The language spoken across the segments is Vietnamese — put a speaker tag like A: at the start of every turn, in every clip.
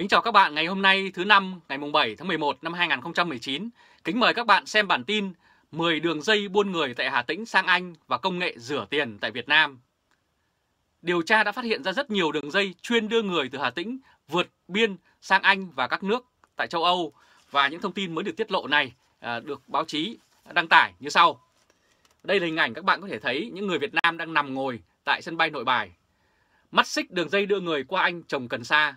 A: Kính chào các bạn ngày hôm nay thứ năm ngày mùng 7 tháng 11 năm 2019. Kính mời các bạn xem bản tin 10 đường dây buôn người tại Hà Tĩnh sang Anh và công nghệ rửa tiền tại Việt Nam. Điều tra đã phát hiện ra rất nhiều đường dây chuyên đưa người từ Hà Tĩnh vượt biên sang Anh và các nước tại châu Âu và những thông tin mới được tiết lộ này à, được báo chí đăng tải như sau. Đây là hình ảnh các bạn có thể thấy những người Việt Nam đang nằm ngồi tại sân bay Nội Bài. Mắt xích đường dây đưa người qua Anh trồng cần sa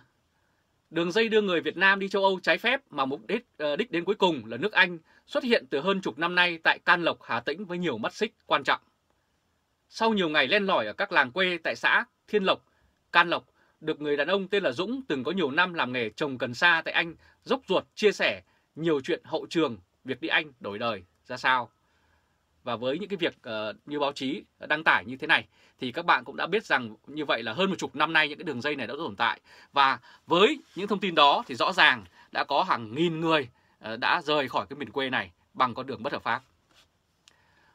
A: Đường dây đưa người Việt Nam đi châu Âu trái phép mà mục đích ờ, đích đến cuối cùng là nước Anh xuất hiện từ hơn chục năm nay tại Can Lộc, Hà Tĩnh với nhiều mắt xích quan trọng. Sau nhiều ngày len lỏi ở các làng quê tại xã Thiên Lộc, Can Lộc được người đàn ông tên là Dũng từng có nhiều năm làm nghề trồng cần sa tại Anh dốc ruột chia sẻ nhiều chuyện hậu trường việc đi Anh đổi đời ra sao. Và với những cái việc uh, như báo chí đăng tải như thế này thì các bạn cũng đã biết rằng như vậy là hơn một chục năm nay những cái đường dây này đã tồn tại. Và với những thông tin đó thì rõ ràng đã có hàng nghìn người uh, đã rời khỏi cái miền quê này bằng con đường bất hợp pháp.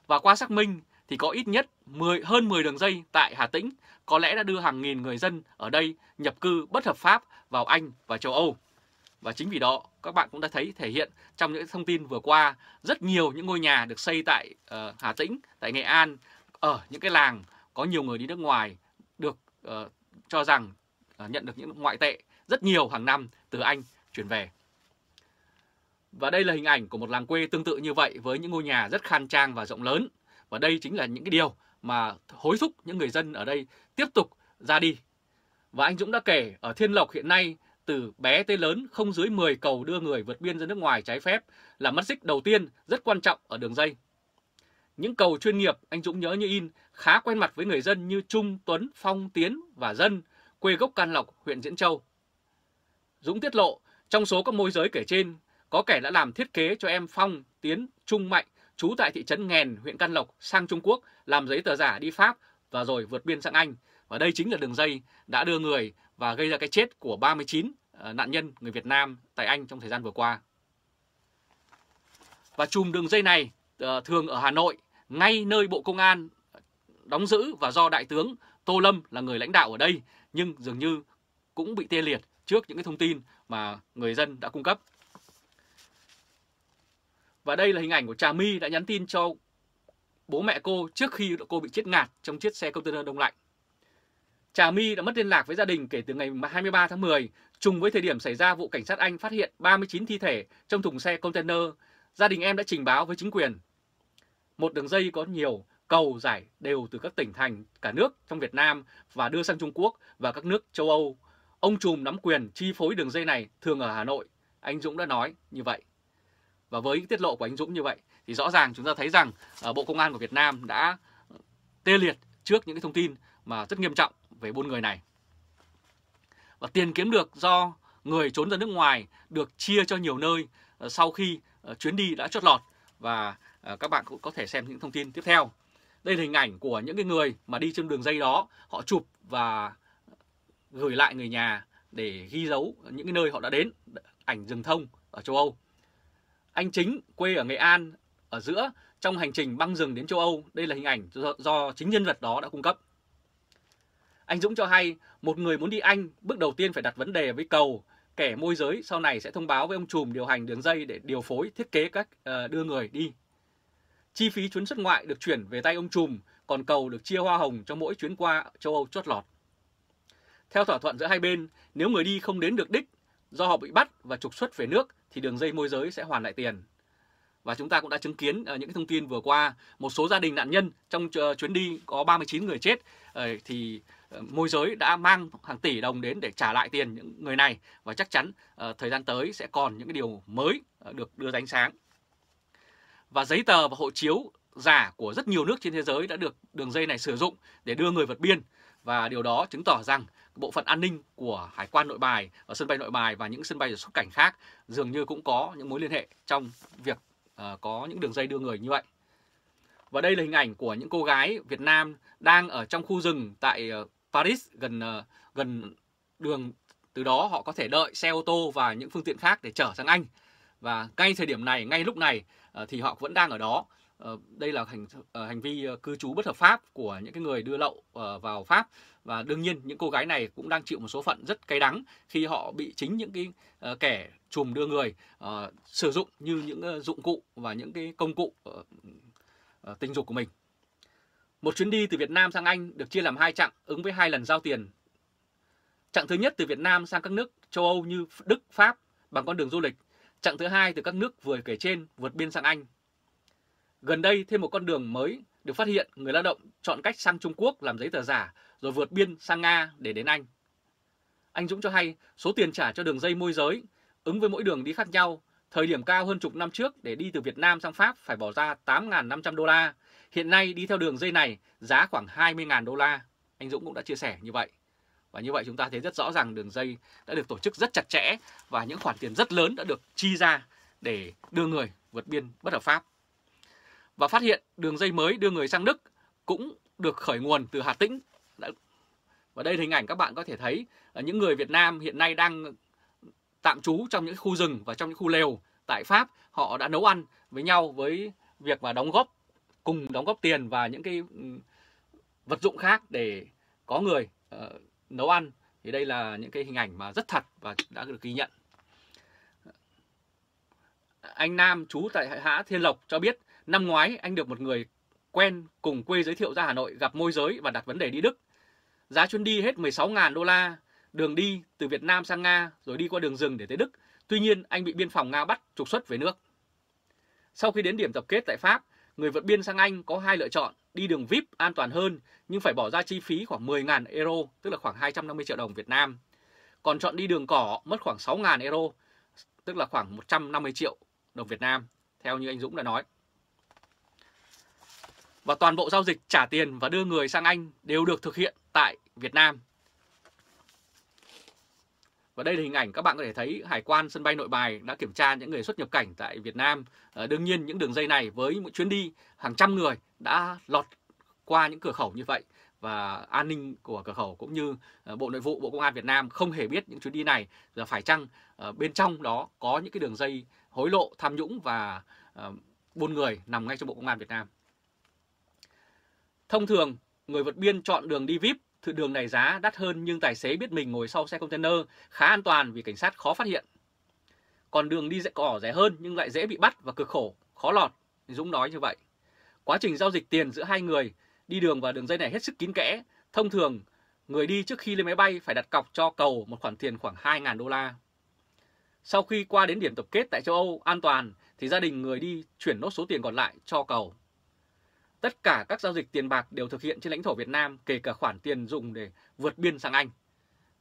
A: Và qua xác minh thì có ít nhất 10, hơn 10 đường dây tại Hà Tĩnh có lẽ đã đưa hàng nghìn người dân ở đây nhập cư bất hợp pháp vào Anh và châu Âu. Và chính vì đó các bạn cũng đã thấy thể hiện trong những thông tin vừa qua rất nhiều những ngôi nhà được xây tại uh, Hà Tĩnh, tại Nghệ An, ở những cái làng có nhiều người đi nước ngoài được uh, cho rằng uh, nhận được những ngoại tệ rất nhiều hàng năm từ Anh chuyển về. Và đây là hình ảnh của một làng quê tương tự như vậy với những ngôi nhà rất khang trang và rộng lớn. Và đây chính là những cái điều mà hối thúc những người dân ở đây tiếp tục ra đi. Và anh Dũng đã kể ở Thiên Lộc hiện nay từ bé tới lớn không dưới 10 cầu đưa người vượt biên ra nước ngoài trái phép là mắt xích đầu tiên rất quan trọng ở đường dây. Những cầu chuyên nghiệp anh Dũng nhớ như in khá quen mặt với người dân như Trung, Tuấn, Phong, Tiến và Dân, quê gốc Can Lộc, huyện Diễn Châu. Dũng tiết lộ, trong số các môi giới kể trên, có kẻ đã làm thiết kế cho em Phong, Tiến, Trung Mạnh, trú tại thị trấn Nghèn, huyện Can Lộc, sang Trung Quốc, làm giấy tờ giả đi Pháp và rồi vượt biên sang Anh. Và đây chính là đường dây đã đưa người và gây ra cái chết của 39 ờ, nạn nhân người Việt Nam tại Anh trong thời gian vừa qua. Và chùm đường dây này ờ, thường ở Hà Nội, ngay nơi Bộ Công an đóng giữ và do Đại tướng Tô Lâm là người lãnh đạo ở đây, nhưng dường như cũng bị tê liệt trước những cái thông tin mà người dân đã cung cấp. Và đây là hình ảnh của Trà My đã nhắn tin cho bố mẹ cô trước khi cô bị chết ngạt trong chiếc xe container đông lạnh. Trà My đã mất liên lạc với gia đình kể từ ngày 23 tháng 10, trùng với thời điểm xảy ra vụ cảnh sát Anh phát hiện 39 thi thể trong thùng xe container. Gia đình em đã trình báo với chính quyền. Một đường dây có nhiều cầu giải đều từ các tỉnh thành cả nước trong Việt Nam và đưa sang Trung Quốc và các nước châu Âu. Ông Trùm nắm quyền chi phối đường dây này thường ở Hà Nội. Anh Dũng đã nói như vậy. Và với những tiết lộ của anh Dũng như vậy thì rõ ràng chúng ta thấy rằng ờ, Bộ Công an của Việt Nam đã tê liệt trước những cái thông tin mà rất nghiêm trọng về buôn người này. Và tiền kiếm được do người trốn ra nước ngoài được chia cho nhiều nơi ờ, sau khi ờ, chuyến đi đã chót lọt và ờ, các bạn cũng có thể xem những thông tin tiếp theo. Đây là hình ảnh của những cái người mà đi trên đường dây đó, họ chụp và gửi lại người nhà để ghi dấu những cái nơi họ đã đến, ảnh rừng thông ở châu Âu. Anh Chính quê ở Nghệ An ở giữa trong hành trình băng rừng đến châu Âu, đây là hình ảnh do, do chính nhân vật đó đã cung cấp. Anh Dũng cho hay một người muốn đi Anh bước đầu tiên phải đặt vấn đề với cầu. Kẻ môi giới sau này sẽ thông báo với ông trùm điều hành đường dây để điều phối thiết kế cách ờ, đưa người đi. Chi phí chuyến xuất ngoại được chuyển về tay ông trùm, còn cầu được chia hoa hồng cho mỗi chuyến qua châu Âu chót lọt. Theo thỏa thuận giữa hai bên, nếu người đi không đến được đích do họ bị bắt và trục xuất về nước thì đường dây môi giới sẽ hoàn lại tiền. Và chúng ta cũng đã chứng kiến ờ, những thông tin vừa qua, một số gia đình nạn nhân trong ờ, chuyến đi có 39 người chết thì môi giới đã mang hàng tỷ đồng đến để trả lại tiền những người này và chắc chắn ờ, thời gian tới sẽ còn những cái điều mới ờ, được đưa ánh sáng. Và giấy tờ và hộ chiếu giả của rất nhiều nước trên thế giới đã được đường dây này sử dụng để đưa người vượt biên và điều đó chứng tỏ rằng bộ phận an ninh của hải quan nội bài ở sân bay nội bài và những sân bay xuất cảnh khác dường như cũng có những mối liên hệ trong việc ờ, có những đường dây đưa người như vậy. Và đây là hình ảnh của những cô gái Việt Nam đang ở trong khu rừng tại Paris gần ờ, gần đường từ đó họ có thể đợi xe ô tô và những phương tiện khác để trở sang Anh. Và ngay thời điểm này, ngay lúc này ờ, thì họ vẫn đang ở đó. Ờ, đây là hành hành vi cư trú bất hợp pháp của những cái người đưa lậu vào Pháp và đương nhiên những cô gái này cũng đang chịu một số phận rất cay đắng khi họ bị chính những cái kẻ chùm đưa người sử dụng như những dụng cụ và những cái công cụ tình dục của mình. Một chuyến đi từ Việt Nam sang Anh được chia làm hai chặng ứng với hai lần giao tiền. Chặng thứ nhất từ Việt Nam sang các nước châu Âu như Đức, Pháp bằng con đường du lịch. Chặng thứ hai từ các nước vừa kể trên vượt biên sang Anh. Gần đây thêm một con đường mới được phát hiện người lao động chọn cách sang Trung Quốc làm giấy tờ giả rồi vượt biên sang Nga để đến Anh. Anh Dũng cho hay số tiền trả cho đường dây môi giới ứng với mỗi đường đi khác nhau, thời điểm cao hơn chục năm trước để đi từ Việt Nam sang Pháp phải bỏ ra 8.500 đô la, Hiện nay đi theo đường dây này giá khoảng 20.000 đô la. Anh Dũng cũng đã chia sẻ như vậy. Và như vậy chúng ta thấy rất rõ ràng đường dây đã được tổ chức rất chặt chẽ và những khoản tiền rất lớn đã được chi ra để đưa người vượt biên bất hợp pháp. Và phát hiện đường dây mới đưa người sang Đức cũng được khởi nguồn từ Hà Tĩnh. Và đây là hình ảnh các bạn có thể thấy những người Việt Nam hiện nay đang tạm trú trong những khu rừng và trong những khu lều tại Pháp. Họ đã nấu ăn với nhau với việc và đóng góp cùng đóng góp tiền và những cái ừ, vật dụng khác để có người uh, nấu ăn. Thì đây là những cái hình ảnh mà rất thật và đã được ghi nhận. Anh Nam chú tại Hã Thiên Lộc cho biết năm ngoái anh được một người quen cùng quê giới thiệu ra Hà Nội gặp môi giới và đặt vấn đề đi Đức. Giá chuyến đi hết 16.000 đô la, đường đi từ Việt Nam sang Nga rồi đi qua đường rừng để tới Đức. Tuy nhiên anh bị biên phòng Nga bắt trục xuất về nước. Sau khi đến điểm tập kết tại Pháp, người vượt biên sang Anh có hai lựa chọn, đi đường VIP an toàn hơn nhưng phải bỏ ra chi phí khoảng 10.000 euro, tức là khoảng 250 triệu đồng Việt Nam. Còn chọn đi đường cỏ mất khoảng 6.000 euro, tức là khoảng 150 triệu đồng Việt Nam, theo như anh Dũng đã nói. Và toàn bộ giao dịch trả tiền và đưa người sang Anh đều được thực hiện tại Việt Nam và đây là hình ảnh các bạn có thể thấy Hải quan sân bay Nội Bài đã kiểm tra những người xuất nhập cảnh tại Việt Nam. À, đương nhiên những đường dây này với mỗi chuyến đi hàng trăm người đã lọt qua những cửa khẩu như vậy và an ninh của cửa khẩu cũng như ờ, Bộ Nội vụ, Bộ Công an Việt Nam không hề biết những chuyến đi này là phải chăng ờ, bên trong đó có những cái đường dây hối lộ, tham nhũng và buôn người nằm ngay trong Bộ Công an Việt Nam. Thông thường, người vượt biên chọn đường đi VIP thự đường này giá đắt hơn nhưng tài xế biết mình ngồi sau xe container khá an toàn vì cảnh sát khó phát hiện. Còn đường đi dễ cỏ rẻ hơn nhưng lại dễ bị bắt và cực khổ, khó lọt. Dũng nói như vậy. Quá trình giao dịch tiền giữa hai người đi đường và đường dây này hết sức kín kẽ. Thông thường, người đi trước khi lên máy bay phải đặt cọc cho cầu một khoản tiền khoảng 2.000 đô la. Sau khi qua đến điểm tập kết tại châu Âu an toàn thì gia đình người đi chuyển nốt số tiền còn lại cho cầu. Tất cả các giao dịch tiền bạc đều thực hiện trên lãnh thổ Việt Nam, kể cả khoản tiền dùng để vượt biên sang Anh.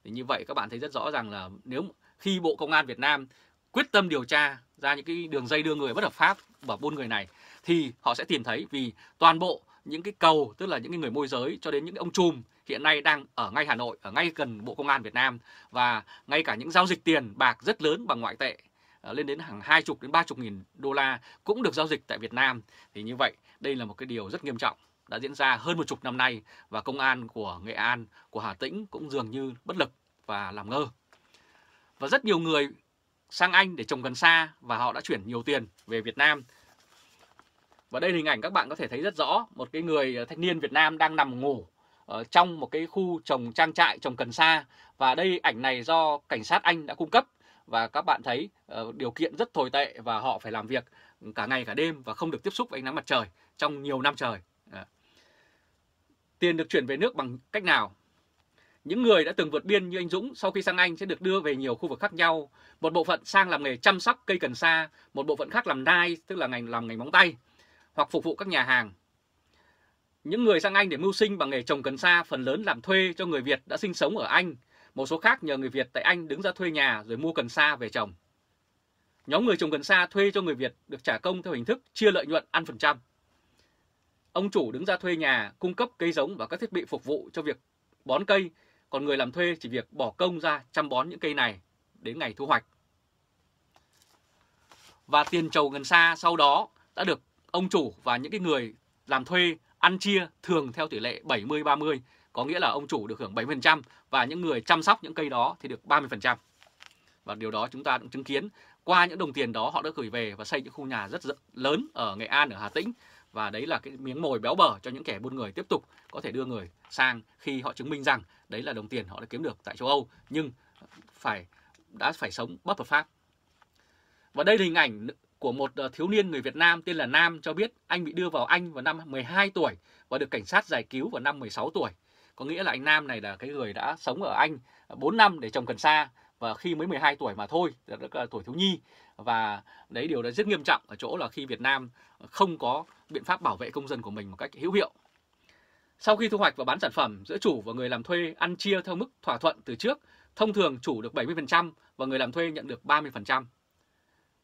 A: Thì như vậy các bạn thấy rất rõ rằng là nếu khi Bộ Công an Việt Nam quyết tâm điều tra ra những cái đường dây đưa người bất hợp pháp và buôn người này thì họ sẽ tìm thấy vì toàn bộ những cái cầu tức là những người môi giới cho đến những ông chùm hiện nay đang ở ngay Hà Nội, ở ngay gần Bộ Công an Việt Nam và ngay cả những giao dịch tiền bạc rất lớn bằng ngoại tệ ờ, lên đến hàng hai chục đến ba chục nghìn đô la cũng được giao dịch tại Việt Nam. Thì như vậy đây là một cái điều rất nghiêm trọng đã diễn ra hơn một chục năm nay và công an của Nghệ An, của Hà Tĩnh cũng dường như bất lực và làm ngơ. Và rất nhiều người sang Anh để trồng cần sa và họ đã chuyển nhiều tiền về Việt Nam. Và đây hình ảnh các bạn có thể thấy rất rõ một cái người ờ, thanh niên Việt Nam đang nằm ngủ ở trong một cái khu trồng trang trại trồng cần sa và đây ảnh này do cảnh sát Anh đã cung cấp và các bạn thấy uh, điều kiện rất tồi tệ và họ phải làm việc cả ngày cả đêm và không được tiếp xúc với ánh nắng mặt trời trong nhiều năm trời. Tiền được chuyển về nước bằng cách nào? Những người đã từng vượt biên như anh Dũng sau khi sang Anh sẽ được đưa về nhiều khu vực khác nhau. Một bộ phận sang làm nghề chăm sóc cây cần sa, một bộ phận khác làm nai, tức là ngành làm ngành móng tay, hoặc phục vụ các nhà hàng. Những người sang Anh để mưu sinh bằng nghề trồng cần sa phần lớn làm thuê cho người Việt đã sinh sống ở Anh. Một số khác nhờ người Việt tại Anh đứng ra thuê nhà rồi mua cần sa về trồng. Nhóm người trồng cần sa thuê cho người Việt được trả công theo hình thức chia lợi nhuận ăn phần trăm. Ông chủ đứng ra thuê nhà, cung cấp cây giống và các thiết bị phục vụ cho việc bón cây, còn người làm thuê chỉ việc bỏ công ra chăm bón những cây này đến ngày thu hoạch. Và tiền trầu gần xa sau đó đã được ông chủ và những cái người làm thuê ăn chia thường theo tỷ lệ 70-30, có nghĩa là ông chủ được hưởng 70% và những người chăm sóc những cây đó thì được 30%. Và điều đó chúng ta cũng chứng kiến qua những đồng tiền đó họ đã gửi về và xây những khu nhà rất lớn ở Nghệ An, ở Hà Tĩnh và đấy là cái miếng mồi béo bở cho những kẻ buôn người tiếp tục có thể đưa người sang khi họ chứng minh rằng đấy là đồng tiền họ đã kiếm được tại châu Âu nhưng phải đã phải sống bất hợp pháp. Và đây là hình ảnh của một ờ, thiếu niên người Việt Nam tên là Nam cho biết anh bị đưa vào Anh vào năm 12 tuổi và được cảnh sát giải cứu vào năm 16 tuổi. Có nghĩa là anh Nam này là cái người đã sống ở Anh 4 năm để trồng cần sa và khi mới 12 tuổi mà thôi rất là tuổi thiếu nhi và đấy điều đó rất nghiêm trọng ở chỗ là khi Việt Nam không có biện pháp bảo vệ công dân của mình một cách hữu hiệu sau khi thu hoạch và bán sản phẩm giữa chủ và người làm thuê ăn chia theo mức thỏa thuận từ trước thông thường chủ được 70% và người làm thuê nhận được 30%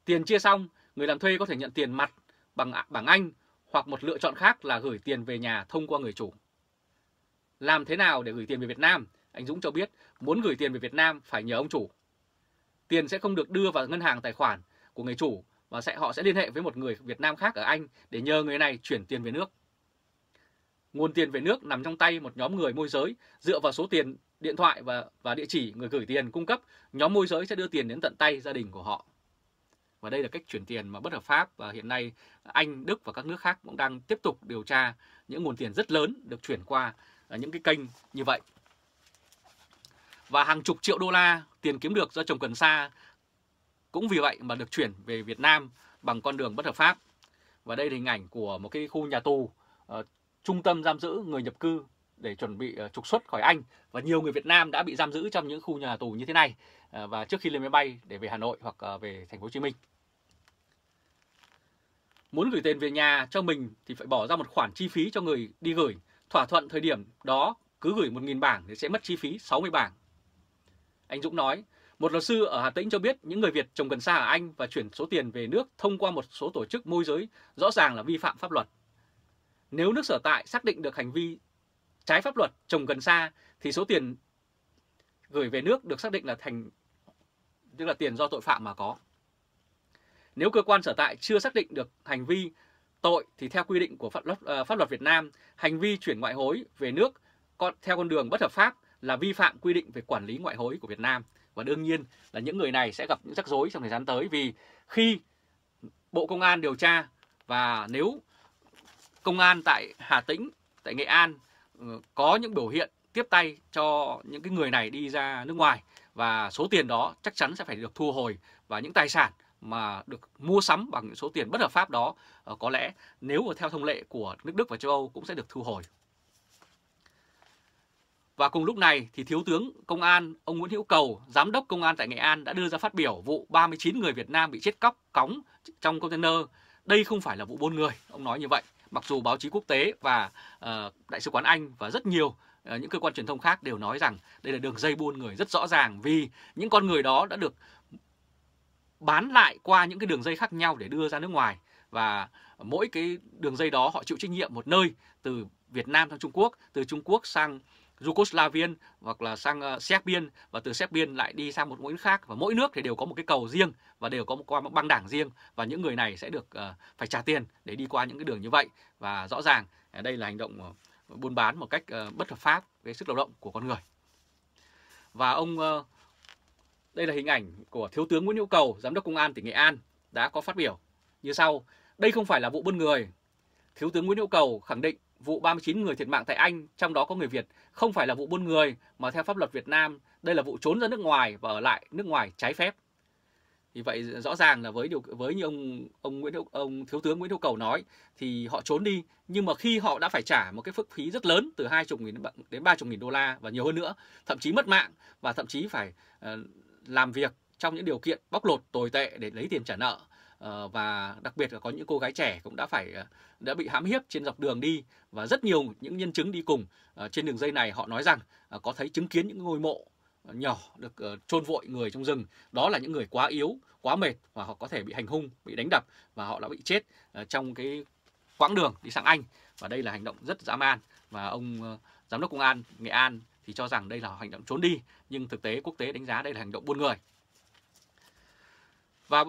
A: tiền chia xong người làm thuê có thể nhận tiền mặt bằng bảng Anh hoặc một lựa chọn khác là gửi tiền về nhà thông qua người chủ làm thế nào để gửi tiền về Việt Nam anh Dũng cho biết muốn gửi tiền về Việt Nam phải nhờ ông chủ. Tiền sẽ không được đưa vào ngân hàng tài khoản của người chủ và sẽ họ sẽ liên hệ với một người Việt Nam khác ở Anh để nhờ người này chuyển tiền về nước. Nguồn tiền về nước nằm trong tay một nhóm người môi giới dựa vào số tiền điện thoại và và địa chỉ người gửi tiền cung cấp, nhóm môi giới sẽ đưa tiền đến tận tay gia đình của họ. Và đây là cách chuyển tiền mà bất hợp pháp và hiện nay Anh, Đức và các nước khác cũng đang tiếp tục điều tra những nguồn tiền rất lớn được chuyển qua những cái kênh như vậy và hàng chục triệu đô la tiền kiếm được do trồng cần sa cũng vì vậy mà được chuyển về Việt Nam bằng con đường bất hợp pháp. Và đây là hình ảnh của một cái khu nhà tù uh, trung tâm giam giữ người nhập cư để chuẩn bị uh, trục xuất khỏi Anh và nhiều người Việt Nam đã bị giam giữ trong những khu nhà tù như thế này uh, và trước khi lên máy bay để về Hà Nội hoặc uh, về thành phố Hồ Chí Minh. Muốn gửi tiền về nhà cho mình thì phải bỏ ra một khoản chi phí cho người đi gửi. Thỏa thuận thời điểm đó cứ gửi 1.000 bảng thì sẽ mất chi phí 60 bảng anh Dũng nói, một luật sư ở Hà Tĩnh cho biết những người Việt trồng cần sa ở Anh và chuyển số tiền về nước thông qua một số tổ chức môi giới rõ ràng là vi phạm pháp luật. Nếu nước sở tại xác định được hành vi trái pháp luật trồng cần sa thì số tiền gửi về nước được xác định là thành tức là tiền do tội phạm mà có. Nếu cơ quan sở tại chưa xác định được hành vi tội thì theo quy định của pháp luật, ờ, pháp luật Việt Nam, hành vi chuyển ngoại hối về nước theo con đường bất hợp pháp là vi phạm quy định về quản lý ngoại hối của Việt Nam và đương nhiên là những người này sẽ gặp những rắc rối trong thời gian tới vì khi Bộ Công an điều tra và nếu công an tại Hà Tĩnh, tại Nghệ An ừ, có những biểu hiện tiếp tay cho những cái người này đi ra nước ngoài và số tiền đó chắc chắn sẽ phải được thu hồi và những tài sản mà được mua sắm bằng số tiền bất hợp pháp đó ờ, có lẽ nếu theo thông lệ của nước Đức và châu Âu cũng sẽ được thu hồi. Và cùng lúc này thì Thiếu tướng Công an ông Nguyễn Hữu Cầu, Giám đốc Công an tại Nghệ An đã đưa ra phát biểu vụ 39 người Việt Nam bị chết cóc, cóng trong container. Đây không phải là vụ buôn người, ông nói như vậy. Mặc dù báo chí quốc tế và uh, Đại sứ quán Anh và rất nhiều uh, những cơ quan truyền thông khác đều nói rằng đây là đường dây buôn người rất rõ ràng vì những con người đó đã được bán lại qua những cái đường dây khác nhau để đưa ra nước ngoài và mỗi cái đường dây đó họ chịu trách nhiệm một nơi từ Việt Nam sang Trung Quốc, từ Trung Quốc sang Yugoslavian hoặc là sang uh, Serbian và từ Serbian lại đi sang một nước khác và mỗi nước thì đều có một cái cầu riêng và đều có một qua một băng đảng riêng và những người này sẽ được ờ, phải trả tiền để đi qua những cái đường như vậy và rõ ràng ờ, đây là hành động buôn bán một cách bất hợp pháp cái sức lao động của con người. Và ông đây là hình ảnh của Thiếu tướng Nguyễn Hữu Cầu, Giám đốc Công an tỉnh Nghệ An đã có phát biểu như sau. Đây không phải là vụ buôn người. Thiếu tướng Nguyễn Hữu Cầu khẳng định vụ 39 người thiệt mạng tại Anh, trong đó có người Việt, không phải là vụ buôn người mà theo pháp luật Việt Nam, đây là vụ trốn ra nước ngoài và ở lại nước ngoài trái phép. Vì vậy rõ ràng là với điều với như ông ông Nguyễn Đốc, ông thiếu tướng Nguyễn Hữu Cầu nói thì họ trốn đi nhưng mà khi họ đã phải trả một cái phức phí rất lớn từ 20 nghìn đến 30 nghìn đô la và nhiều hơn nữa, thậm chí mất mạng và thậm chí phải ờ, làm việc trong những điều kiện bóc lột tồi tệ để lấy tiền trả nợ Ờ, và đặc biệt là có những cô gái trẻ cũng đã phải ờ, đã bị hãm hiếp trên dọc đường đi và rất nhiều những nhân chứng đi cùng ờ, trên đường dây này họ nói rằng có thấy chứng kiến những ngôi mộ nhỏ được chôn vội người trong rừng đó là những người quá yếu quá mệt và họ có thể bị hành hung bị đánh đập và họ đã bị chết trong cái quãng đường đi sang Anh và đây là hành động rất dã man và ông giám đốc công an Nghệ An thì cho rằng đây là hành động trốn đi nhưng thực tế quốc tế đánh giá đây là hành động buôn người và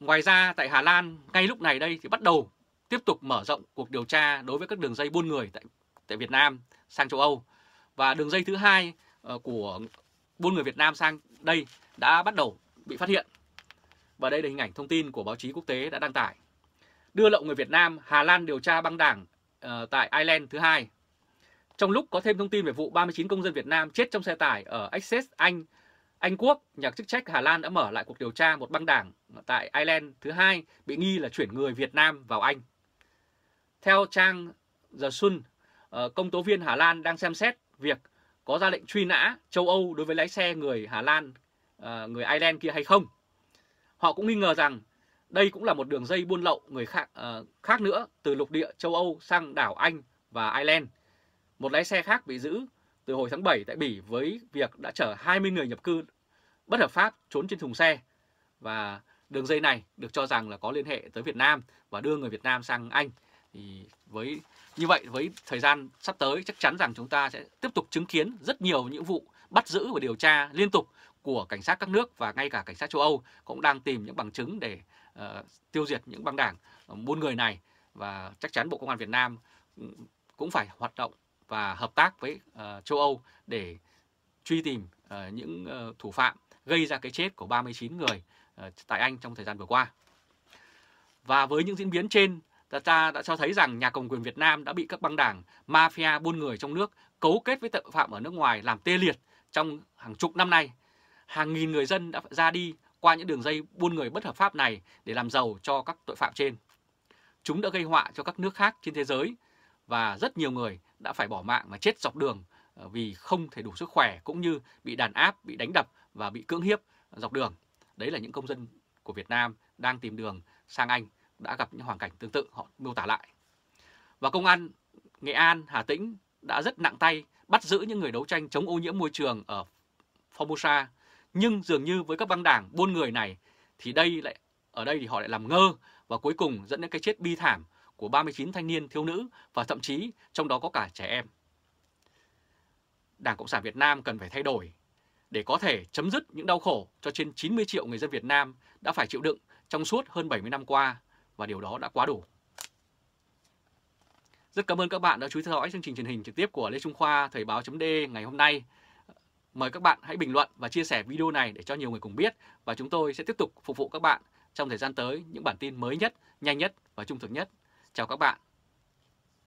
A: Ngoài ra tại Hà Lan ngay lúc này đây thì bắt đầu tiếp tục mở rộng cuộc điều tra đối với các đường dây buôn người tại tại Việt Nam sang châu Âu và đường dây thứ hai ờ, của buôn người Việt Nam sang đây đã bắt đầu bị phát hiện. Và đây là hình ảnh thông tin của báo chí quốc tế đã đăng tải. Đưa lậu người Việt Nam, Hà Lan điều tra băng đảng ờ, tại Ireland thứ hai. Trong lúc có thêm thông tin về vụ 39 công dân Việt Nam chết trong xe tải ở Essex, Anh anh Quốc, nhà chức trách Hà Lan đã mở lại cuộc điều tra một băng đảng tại Ireland thứ hai bị nghi là chuyển người Việt Nam vào Anh. Theo trang The Sun, ờ, công tố viên Hà Lan đang xem xét việc có ra lệnh truy nã châu Âu đối với lái xe người Hà Lan, ờ, người Ireland kia hay không. Họ cũng nghi ngờ rằng đây cũng là một đường dây buôn lậu người khác, ờ, khác nữa từ lục địa châu Âu sang đảo Anh và Ireland. Một lái xe khác bị giữ từ hồi tháng 7 tại Bỉ với việc đã chở 20 người nhập cư bất hợp pháp trốn trên thùng xe. Và đường dây này được cho rằng là có liên hệ tới Việt Nam và đưa người Việt Nam sang Anh. Thì với như vậy với thời gian sắp tới chắc chắn rằng chúng ta sẽ tiếp tục chứng kiến rất nhiều những vụ bắt giữ và điều tra liên tục của cảnh sát các nước và ngay cả cảnh sát châu Âu cũng đang tìm những bằng chứng để uh, tiêu diệt những băng đảng ờ, buôn người này và chắc chắn Bộ Công an Việt Nam ừ, cũng phải hoạt động và hợp tác với uh, châu Âu để truy tìm uh, những uh, thủ phạm gây ra cái chết của 39 người uh, tại Anh trong thời gian vừa qua. Và với những diễn biến trên, ta, ta đã cho thấy rằng nhà cầm quyền Việt Nam đã bị các băng đảng, mafia buôn người trong nước cấu kết với tội phạm ở nước ngoài làm tê liệt trong hàng chục năm nay. Hàng nghìn người dân đã ra đi qua những đường dây buôn người bất hợp pháp này để làm giàu cho các tội phạm trên. Chúng đã gây họa cho các nước khác trên thế giới và rất nhiều người đã phải bỏ mạng và chết dọc đường ờ, vì không thể đủ sức khỏe cũng như bị đàn áp, bị đánh đập và bị cưỡng hiếp dọc đường. Đấy là những công dân của Việt Nam đang tìm đường sang Anh đã gặp những hoàn cảnh tương tự họ miêu tả lại. Và công an Nghệ An, Hà Tĩnh đã rất nặng tay bắt giữ những người đấu tranh chống ô nhiễm môi trường ở Formosa. Nhưng dường như với các băng đảng buôn người này thì đây lại ở đây thì họ lại làm ngơ và cuối cùng dẫn đến cái chết bi thảm của 39 thanh niên thiếu nữ và thậm chí trong đó có cả trẻ em. Đảng Cộng sản Việt Nam cần phải thay đổi để có thể chấm dứt những đau khổ cho trên 90 triệu người dân Việt Nam đã phải chịu đựng trong suốt hơn 70 năm qua và điều đó đã quá đủ. Rất cảm ơn các bạn đã chú ý theo dõi chương trình truyền hình trực tiếp của Lê Trung Khoa Thời báo d ngày hôm nay. Mời các bạn hãy bình luận và chia sẻ video này để cho nhiều người cùng biết và chúng tôi sẽ tiếp tục phục vụ các bạn trong thời gian tới những bản tin mới nhất, nhanh nhất và trung thực nhất. Chào các bạn.